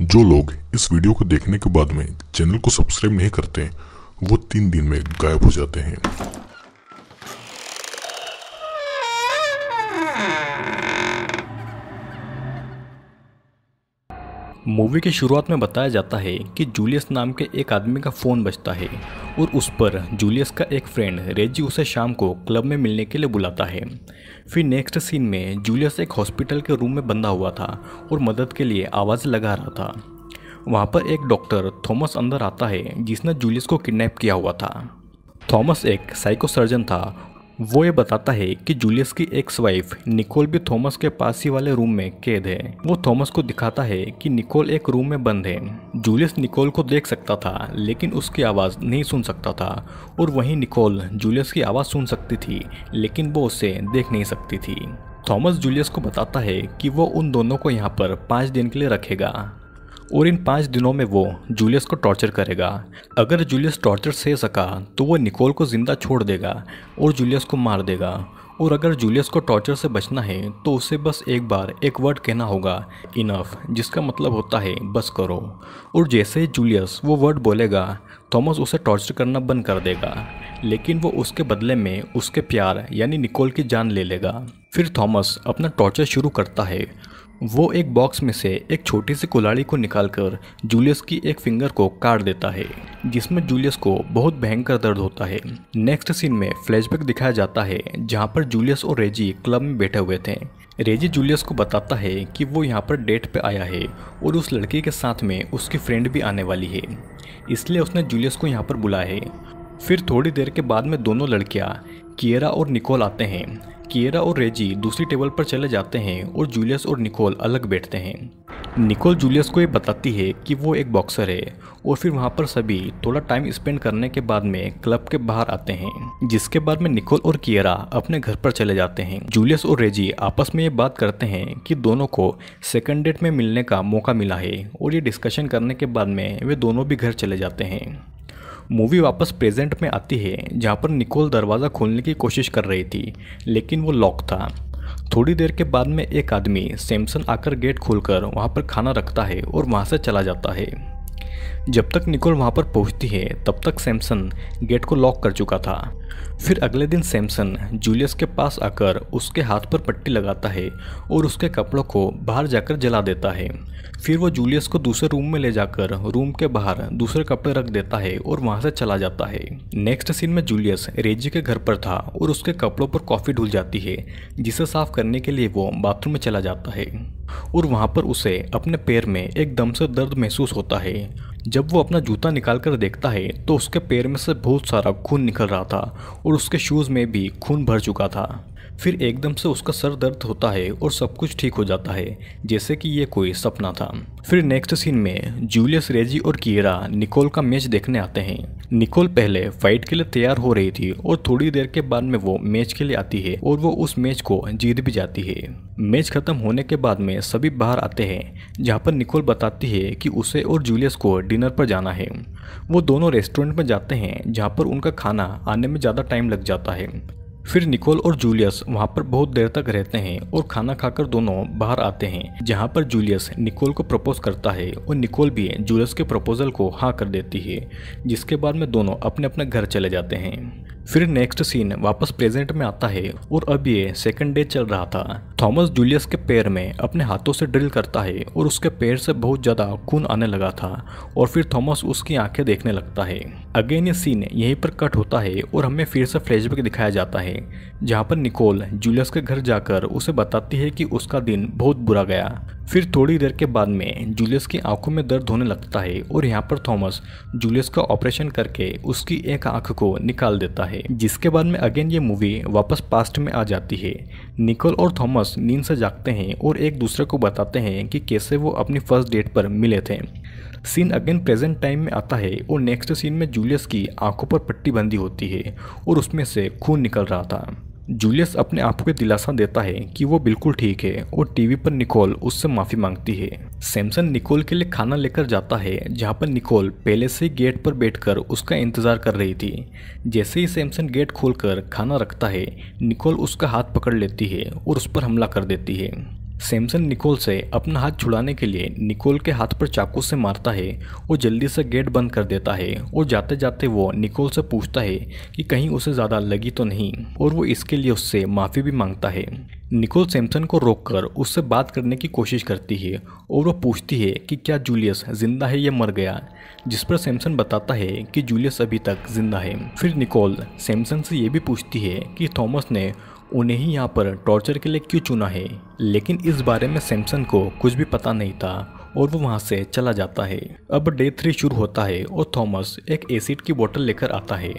जो लोग इस वीडियो को देखने के बाद में चैनल को सब्सक्राइब नहीं करते वो तीन दिन में गायब हो जाते हैं मूवी की शुरुआत में बताया जाता है कि जूलियस नाम के एक आदमी का फ़ोन बजता है और उस पर जूलियस का एक फ्रेंड रेजी उसे शाम को क्लब में मिलने के लिए बुलाता है फिर नेक्स्ट सीन में जूलियस एक हॉस्पिटल के रूम में बंधा हुआ था और मदद के लिए आवाज़ लगा रहा था वहाँ पर एक डॉक्टर थॉमस अंदर आता है जिसने जूलियस को किडनैप किया हुआ था थॉमस एक साइको सर्जन था वो ये बताता है कि जूलियस की एक्स वाइफ निकोल भी थॉमस के पास ही वाले रूम में कैद है वो थॉमस को दिखाता है कि निकोल एक रूम में बंद है जूलियस निकोल को देख सकता था लेकिन उसकी आवाज़ नहीं सुन सकता था और वहीं निकोल जूलियस की आवाज़ सुन सकती थी लेकिन वो उसे देख नहीं सकती थी थॉमस जूलियस को बताता है कि वो उन दोनों को यहाँ पर पाँच दिन के लिए रखेगा और इन पाँच दिनों में वो जूलियस को टॉर्चर करेगा अगर जूलियस टॉर्चर सह सका तो वो निकोल को ज़िंदा छोड़ देगा और जूलियस को मार देगा और अगर जूलियस को टॉर्चर से बचना है तो उसे बस एक बार एक वर्ड कहना होगा इनफ जिसका मतलब होता है बस करो और जैसे ही जूलियस वो वर्ड बोलेगा थॉमस उसे टॉर्चर करना बंद कर देगा लेकिन वो उसके बदले में उसके प्यार यानी निकोल की जान ले लेगा फिर थॉमस अपना टॉर्चर शुरू करता है वो एक बॉक्स में से एक छोटी सी कुलाड़ी को निकालकर जूलियस की एक फिंगर को काट देता है जिसमें जूलियस को बहुत भयंकर दर्द होता है नेक्स्ट सीन में फ्लैशबैक दिखाया जाता है जहां पर जूलियस और रेजी क्लब में बैठे हुए थे रेजी जूलियस को बताता है कि वो यहाँ पर डेट पे आया है और उस लड़की के साथ में उसकी फ्रेंड भी आने वाली है इसलिए उसने जूलियस को यहाँ पर बुलाया है फिर थोड़ी देर के बाद में दोनों लड़कियां कियरा और निकोल आते हैं कियरा और रेजी दूसरी टेबल पर चले जाते हैं और जूलियस और निकोल अलग बैठते हैं निकोल जूलियस को ये बताती है कि वो एक बॉक्सर है और फिर वहाँ पर सभी थोड़ा टाइम स्पेंड करने के बाद में क्लब के बाहर आते हैं जिसके बाद में निकोल और कियरा अपने घर पर चले जाते हैं जूलियस और रेजी आपस में ये बात करते हैं कि दोनों को सेकेंड डेट में मिलने का मौका मिला है और ये डिस्कशन करने के बाद में वे दोनों भी घर चले जाते हैं मूवी वापस प्रेजेंट में आती है जहाँ पर निकोल दरवाज़ा खोलने की कोशिश कर रही थी लेकिन वो लॉक था थोड़ी देर के बाद में एक आदमी सैमसन आकर गेट खोलकर वहाँ पर खाना रखता है और वहाँ से चला जाता है जब तक निकोल वहां पर पहुंचती है तब तक सैमसन गेट को लॉक कर चुका था फिर अगले दिन सैमसन जूलियस के पास आकर उसके हाथ पर पट्टी लगाता है और उसके कपड़ों को बाहर जाकर जला देता है फिर वो जूलियस को दूसरे रूम में ले जाकर रूम के बाहर दूसरे कपड़े रख देता है और वहाँ से चला जाता है नेक्स्ट सीन में जूलियस रेजी के घर पर था और उसके कपड़ों पर कॉफ़ी ढुल जाती है जिसे साफ करने के लिए वो बाथरूम में चला जाता है और वहाँ पर उसे अपने पैर में एकदम से दर्द महसूस होता है जब वो अपना जूता निकाल कर देखता है तो उसके पैर में से बहुत सारा खून निकल रहा था और उसके शूज़ में भी खून भर चुका था फिर एकदम से उसका सर दर्द होता है और सब कुछ ठीक हो जाता है जैसे कि ये कोई सपना था फिर नेक्स्ट सीन में जूलियस रेजी और कियरा निकोल का मैच देखने आते हैं निकोल पहले फाइट के लिए तैयार हो रही थी और थोड़ी देर के बाद में वो मैच के लिए आती है और वो उस मैच को जीत भी जाती है मैच खत्म होने के बाद में सभी बाहर आते हैं जहाँ पर निकोल बताती है कि उसे और जूलियस को डिनर पर जाना है वो दोनों रेस्टोरेंट में जाते हैं जहाँ पर उनका खाना आने में ज़्यादा टाइम लग जाता है फिर निकोल और जूलियस वहाँ पर बहुत देर तक रहते हैं और खाना खाकर दोनों बाहर आते हैं जहाँ पर जूलियस निकोल को प्रपोज करता है और निकोल भी जूलियस के प्रपोजल को हाँ कर देती है जिसके बाद में दोनों अपने अपने घर चले जाते हैं फिर नेक्स्ट सीन वापस प्रेजेंट में आता है और अब ये सेकेंड डे चल रहा था थॉमस जूलियस के पैर में अपने हाथों से ड्रिल करता है और उसके पैर से बहुत ज़्यादा खून आने लगा था और फिर थॉमस उसकी आंखें देखने लगता है अगेन ये सीन यहीं पर कट होता है और हमें फिर से फ्लैशबैक दिखाया जाता है जहाँ पर निकोल जूलियस के घर जाकर उसे बताती है कि उसका दिन बहुत बुरा गया फिर थोड़ी देर के बाद में जूलियस की आंखों में दर्द होने लगता है और यहाँ पर थॉमस जूलियस का ऑपरेशन करके उसकी एक आंख को निकाल देता है जिसके बाद में अगेन ये मूवी वापस पास्ट में आ जाती है निकोल और थॉमस नींद से जागते हैं और एक दूसरे को बताते हैं कि कैसे वो अपनी फर्स्ट डेट पर मिले थे सीन अगेन प्रेजेंट टाइम में आता है और नेक्स्ट सीन में जूलियस की आंखों पर पट्टी बंदी होती है और उसमें से खून निकल रहा था जूलियस अपने आप को दिलासा देता है कि वो बिल्कुल ठीक है और टीवी पर निकोल उससे माफ़ी मांगती है सैमसन निकोल के लिए खाना लेकर जाता है जहाँ पर निकोल पहले से गेट पर बैठकर उसका इंतज़ार कर रही थी जैसे ही सैमसन गेट खोलकर खाना रखता है निकोल उसका हाथ पकड़ लेती है और उस पर हमला कर देती है सैमसन निकोल से अपना हाथ छुड़ाने के लिए निकोल के हाथ पर चाकू से मारता है वो जल्दी से गेट बंद कर देता है और जाते जाते वो निकोल से पूछता है कि कहीं उसे ज़्यादा लगी तो नहीं और वो इसके लिए उससे माफ़ी भी मांगता है निकोल सैमसन को रोककर उससे बात करने की कोशिश करती है और वो पूछती है कि क्या जूलियस जिंदा है या मर गया जिस पर सैमसन बताता है कि जूलियस अभी तक जिंदा है फिर निकोल सैमसन से ये भी पूछती है कि थॉमस ने उन्हें ही यहाँ पर टॉर्चर के लिए क्यों चुना है लेकिन इस बारे में सैमसन को कुछ भी पता नहीं था और वो वहाँ से चला जाता है अब डे थ्री शुरू होता है और थॉमस एक एसिड की बोतल लेकर आता है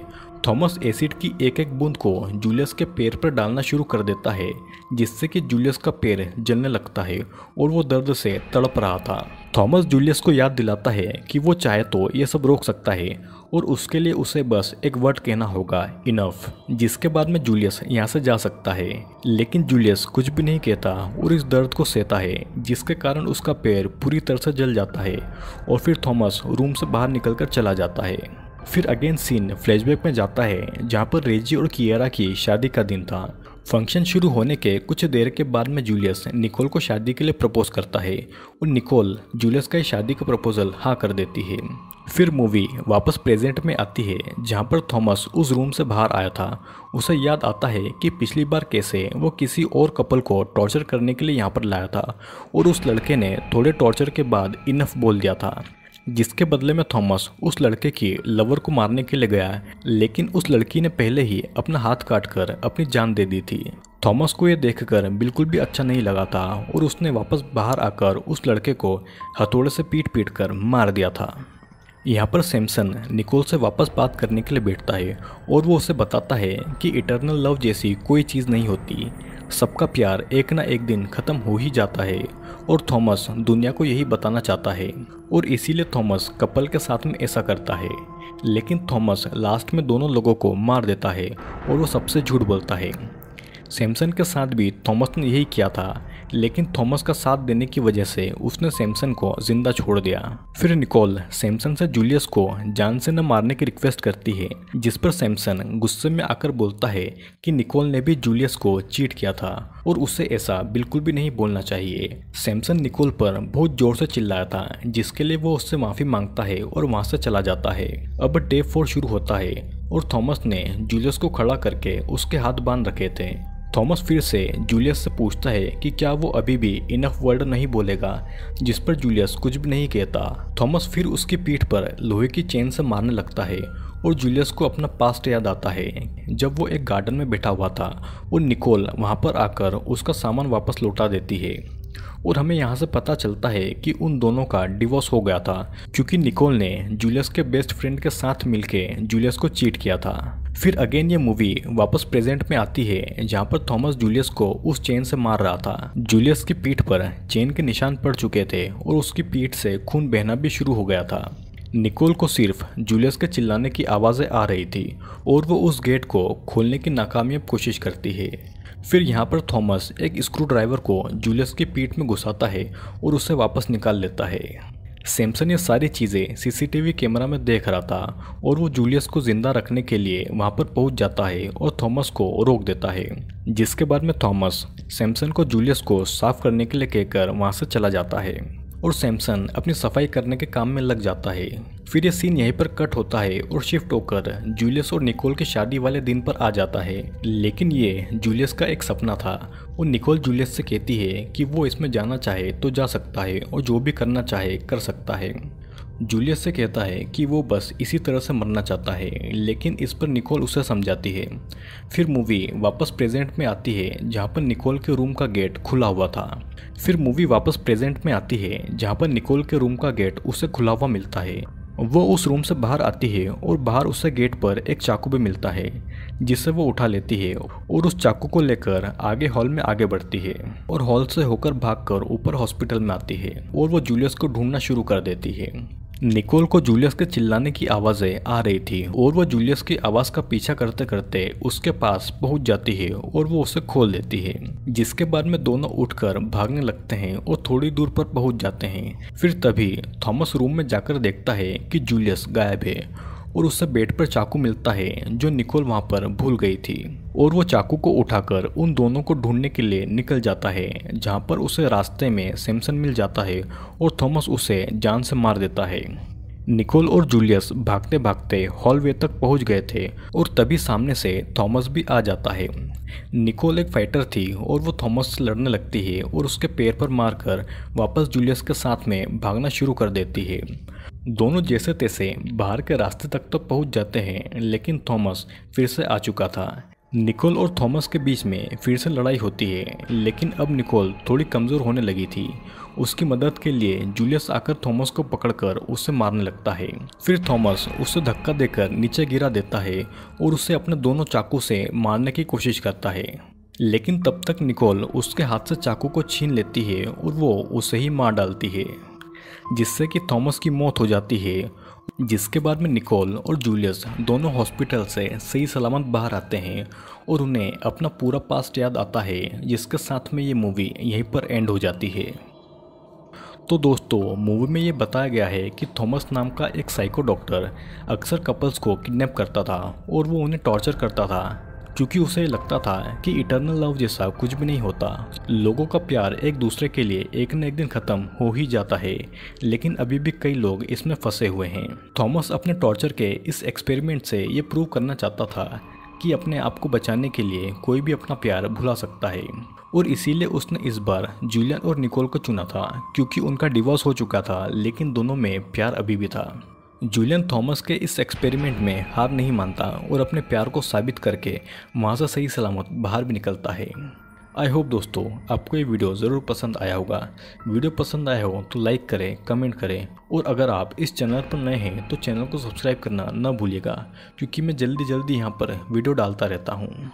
थॉमस एसिड की एक एक बूंद को जूलियस के पैर पर डालना शुरू कर देता है जिससे कि जूलियस का पैर जलने लगता है और वो दर्द से तड़प रहा था थॉमस जूलियस को याद दिलाता है कि वो चाहे तो ये सब रोक सकता है और उसके लिए उसे बस एक वर्ड कहना होगा इनफ जिसके बाद में जूलियस यहाँ से जा सकता है लेकिन जूलियस कुछ भी नहीं कहता और इस दर्द को सहता है जिसके कारण उसका पैर पूरी तरह से जल जाता है और फिर थॉमस रूम से बाहर निकल चला जाता है फिर अगेन सीन फ्लैशबैक में जाता है जहाँ पर रेजी और कियारा की शादी का दिन था फंक्शन शुरू होने के कुछ देर के बाद में जूलियस निकोल को शादी के लिए प्रपोज करता है और निकोल जूलियस का शादी का प्रपोजल हाँ कर देती है फिर मूवी वापस प्रेजेंट में आती है जहाँ पर थॉमस उस रूम से बाहर आया था उसे याद आता है कि पिछली बार कैसे वो किसी और कपल को टॉर्चर करने के लिए यहाँ पर लाया था और उस लड़के ने थोड़े टॉर्चर के बाद इनफ बोल दिया था जिसके बदले में थॉमस उस लड़के की लवर को मारने के लिए गया लेकिन उस लड़की ने पहले ही अपना हाथ काटकर अपनी जान दे दी थी थॉमस को यह देखकर बिल्कुल भी अच्छा नहीं लगा था और उसने वापस बाहर आकर उस लड़के को हथौड़े से पीट पीट कर मार दिया था यहाँ पर सैमसन निकोल से वापस बात करने के लिए बैठता है और वो उसे बताता है कि इटरनल लव जैसी कोई चीज़ नहीं होती सबका प्यार एक ना एक दिन ख़त्म हो ही जाता है और थॉमस दुनिया को यही बताना चाहता है और इसीलिए थॉमस कपल के साथ में ऐसा करता है लेकिन थॉमस लास्ट में दोनों लोगों को मार देता है और वो सबसे झूठ बोलता है सैमसन के साथ भी थॉमस ने यही किया था लेकिन थॉमस का साथ देने की वजह से उसने सैमसन को जिंदा छोड़ दिया फिर निकोल सैमसन से जूलियस को जान से न मारने की रिक्वेस्ट करती है जिस पर सैमसन गुस्से में आकर बोलता है कि निकोल ने भी जूलियस को चीट किया था और उसे ऐसा बिल्कुल भी नहीं बोलना चाहिए सैमसन निकोल पर बहुत जोर से चिल्लाया था जिसके लिए वो उससे माफ़ी मांगता है और वहां से चला जाता है अब टेप फोर शुरू होता है और थॉमस ने जूलियस को खड़ा करके उसके हाथ बांध रखे थे थॉमस फिर से जूलियस से पूछता है कि क्या वो अभी भी इनफ वर्ड नहीं बोलेगा जिस पर जूलियस कुछ भी नहीं कहता थॉमस फिर उसकी पीठ पर लोहे की चेन से मारने लगता है और जूलियस को अपना पास्ट याद आता है जब वो एक गार्डन में बैठा हुआ था और निकोल वहाँ पर आकर उसका सामान वापस लौटा देती है और हमें यहाँ से पता चलता है कि उन दोनों का डिवोर्स हो गया था क्योंकि निकोल ने जूलियस के बेस्ट फ्रेंड के साथ मिलकर जूलियस को चीट किया था फिर अगेन ये मूवी वापस प्रेजेंट में आती है जहाँ पर थॉमस जूलियस को उस चेन से मार रहा था जूलियस की पीठ पर चेन के निशान पड़ चुके थे और उसकी पीठ से खून बहना भी शुरू हो गया था निकोल को सिर्फ जूलियस के चिल्लाने की आवाज़ें आ रही थी और वो उस गेट को खोलने की नाकामयाब कोशिश करती है फिर यहाँ पर थॉमस एक स्क्रू ड्राइवर को जूलियस की पीठ में घुसाता है और उसे वापस निकाल लेता है सैमसन ये सारी चीज़ें सीसीटीवी कैमरा में देख रहा था और वो जूलियस को ज़िंदा रखने के लिए वहाँ पर पहुँच जाता है और थॉमस को रोक देता है जिसके बाद में थॉमस सैमसन को जूलियस को साफ करने के लिए कहकर वहाँ से चला जाता है और सैमसन अपनी सफाई करने के काम में लग जाता है फिर ये सीन यहीं पर कट होता है और शिफ्ट होकर जूलियस और निकोल के शादी वाले दिन पर आ जाता है लेकिन ये जूलियस का एक सपना था और निकोल जूलियस से कहती है कि वो इसमें जाना चाहे तो जा सकता है और जो भी करना चाहे कर सकता है जूलियस से कहता है कि वो बस इसी तरह से मरना चाहता है लेकिन इस पर निकोल उसे समझाती है फिर मूवी वापस प्रेजेंट में आती है जहाँ पर निकोल के रूम का गेट खुला हुआ था फिर मूवी वापस प्रेजेंट में आती है जहाँ पर निकोल के रूम का गेट उसे खुला हुआ मिलता है वो उस रूम से बाहर आती है और बाहर उसे गेट पर एक चाकू भी मिलता है जिसे वो उठा लेती है और उस चाकू को लेकर आगे हॉल में आगे बढ़ती है और हॉल से होकर भागकर ऊपर हॉस्पिटल में आती है और वो जूलियस को ढूंढना शुरू कर देती है निकोल को जूलियस के चिल्लाने की आवाज़ें आ रही थी और वह जूलियस की आवाज़ का पीछा करते करते उसके पास पहुंच जाती है और वो उसे खोल देती है जिसके बाद में दोनों उठकर भागने लगते हैं और थोड़ी दूर पर पहुंच जाते हैं फिर तभी थॉमस रूम में जाकर देखता है कि जूलियस गायब है और उससे बेड पर चाकू मिलता है जो निकोल वहाँ पर भूल गई थी और वो चाकू को उठाकर उन दोनों को ढूंढने के लिए निकल जाता है जहाँ पर उसे रास्ते में सैमसन मिल जाता है और थॉमस उसे जान से मार देता है निकोल और जूलियस भागते भागते हॉलवे तक पहुंच गए थे और तभी सामने से थॉमस भी आ जाता है निकोल एक फाइटर थी और वो थॉमस से लड़ने लगती है और उसके पैर पर मारकर वापस जूलियस के साथ में भागना शुरू कर देती है दोनों जैसे तैसे बाहर के रास्ते तक तो पहुंच जाते हैं लेकिन थॉमस फिर से आ चुका था निकोल और थॉमस के बीच में फिर से लड़ाई होती है लेकिन अब निकोल थोड़ी कमज़ोर होने लगी थी उसकी मदद के लिए जूलियस आकर थॉमस को पकड़कर उसे मारने लगता है फिर थॉमस उसे धक्का देकर नीचे गिरा देता है और उसे अपने दोनों चाकू से मारने की कोशिश करता है लेकिन तब तक निकोल उसके हाथ से चाकू को छीन लेती है और वो उसे ही मार डालती है जिससे कि थॉमस की मौत हो जाती है जिसके बाद में निकोल और जूलियस दोनों हॉस्पिटल से सही सलामत बाहर आते हैं और उन्हें अपना पूरा पास्ट याद आता है जिसके साथ में ये मूवी यहीं पर एंड हो जाती है तो दोस्तों मूवी में ये बताया गया है कि थॉमस नाम का एक साइको डॉक्टर अक्सर कपल्स को किडनैप करता था और वो उन्हें टॉर्चर करता था क्योंकि उसे लगता था कि इटरनल लव जैसा कुछ भी नहीं होता लोगों का प्यार एक दूसरे के लिए एक न एक दिन खत्म हो ही जाता है लेकिन अभी भी कई लोग इसमें फंसे हुए हैं थॉमस अपने टॉर्चर के इस एक्सपेरिमेंट से ये प्रूव करना चाहता था कि अपने आप को बचाने के लिए कोई भी अपना प्यार भुला सकता है और इसीलिए उसने इस बार जूलियन और निकोल को चुना था क्योंकि उनका डिवोर्स हो चुका था लेकिन दोनों में प्यार अभी भी था जूलियन थॉमस के इस एक्सपेरिमेंट में हार नहीं मानता और अपने प्यार को साबित करके वहाँ से सही सलामत बाहर भी निकलता है आई होप दोस्तों आपको ये वीडियो ज़रूर पसंद आया होगा वीडियो पसंद आया हो तो लाइक करें कमेंट करें और अगर आप इस चैनल पर नए हैं तो चैनल को सब्सक्राइब करना ना भूलिएगा क्योंकि मैं जल्दी जल्दी यहाँ पर वीडियो डालता रहता हूँ